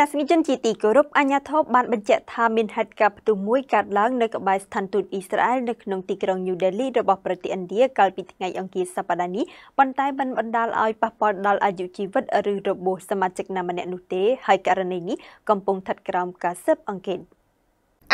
ស្សនិកជនជាទីគោរពអាញាធិបបានបញ្ជាក់ថាមានហេតុការណ៍ផ្ទុះមួយកើតឡើងនៅក្បែរស្ថានទូតអ៊ីស្រាអែលនៅក្នុងទីក្រុង New Delhi របស់ប្រទេសឥណ្ឌាកាលពីថ្ងៃអង្គារសប្តាហ៍នេះប៉ុន្តែមិនបណ្តាលឲ្យប៉ះពាល់ដល់អាយុជីវិតឬរបួសសមាជិកណាម្នាក់នោះទេហើយករណីនេះកំពុងស្ថិតក្រោមការស៊ើបអង្កេត។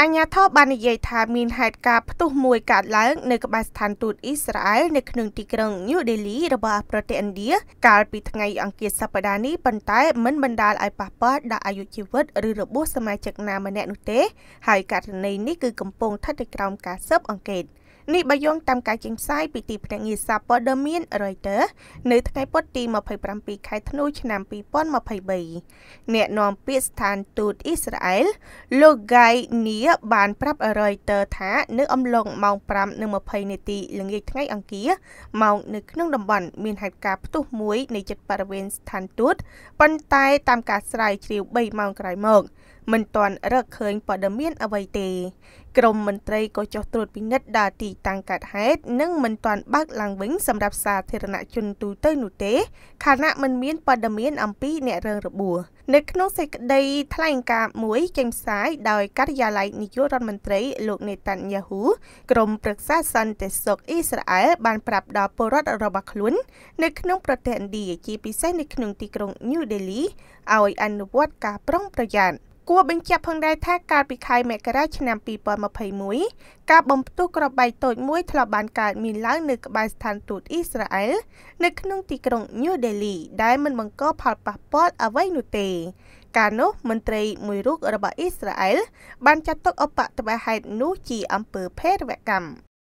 អាញាធរបាននិយាយថាមានហេតុការណ៍ផ្ទុះមួយកើតឡើងនៅក្បែរស្ថានទូតអ៊ីស្រាអែលនៅក្នុងទីក្រុង New Delhi របស់ប្រទេសឥណ្ឌាកាលពីថ្ងៃអង្គារសប្តាហ៍នេះប៉ុន្តែមិនបណ្តាលឲ្យប៉ះពាល់ដល់អាយុជីវិតឬរបួសសមាជិកណាម្នាក់នោះទេហើយករណីនេះគឺកំពុងស្ថិតនៅក្រោមការស៊ើបអង្កេត។នេះបើយោងតាមការចេញផ្សាយពីទីភ្នាក់ងារសារព័ត៌មាន Reuters នៅថ្ងៃពុធទី27ខែធ្នូ ឆ្នាំ2023អ្នកនាំពាក្យស្ថានទូតអ៊ីស្រាអែលលោក Guy Nia បានប្រាប់ Reuters ថានៅអំឡុងម៉ោង5:20នាទីល្ងាចថ្ងៃអង្គារមកនៅក្នុងតំបន់មានហេតុការណ៍ផ្ទុះមួយនៅជិតបរិវេណស្ថានទូតប៉ុន្តែតាមការស្រាវជ្រាវ3ម៉ោងក្រោយមកមិនទាន់រកឃើញព័ត៌មានអ្វីទេ ក្រមមន្ត្រីក៏ចុះត្រួតពិនិត្យដល់ទីតាំងកើតហេតុនិងមិនទាន់បើកឡើងវិញសម្រាប់សាធារណជនទូទៅនោះទេខណៈមិនមានព័ត៌មានអំពីអ្នករងរបួសនៅក្នុងសេចក្តីថ្លែងការណ៍មួយចេញផ្សាយដោយការិយាល័យនាយករដ្ឋមន្ត្រីលោកនេតាញ៉ាហ៊ូក្រមប្រឹក្សាសន្តិសុខអ៊ីស្រាអែលបានប្រាប់ដល់ពលរដ្ឋរបស់ខ្លួន នៅក្នុងប្រទេសឥណ្ឌាជាពិសេសនៅក្នុងទីក្រុង New Delhi ឲ្យអនុវត្តការប្រុងប្រយ័ត្នគួរបញ្ជាក់ផងដែរថាកាលពីខែមករាឆ្នាំ2021ការបំផ្ទុះក្របបែកតូចមួយធ្លាប់បានកើតមានឡើងនៅក្បែរស្ថានទូតអ៊ីស្រាអែលនៅក្នុងទីក្រុង New Delhi ដែលមិនបង្កផលប៉ះពាល់អ្វីនោះទេ កាលនោះមន្ត្រីមួយរូបរបស់អ៊ីស្រាអែលបានចាត់ទុកឧបតបហេតុនោះជាអំពើភេរវកម្ម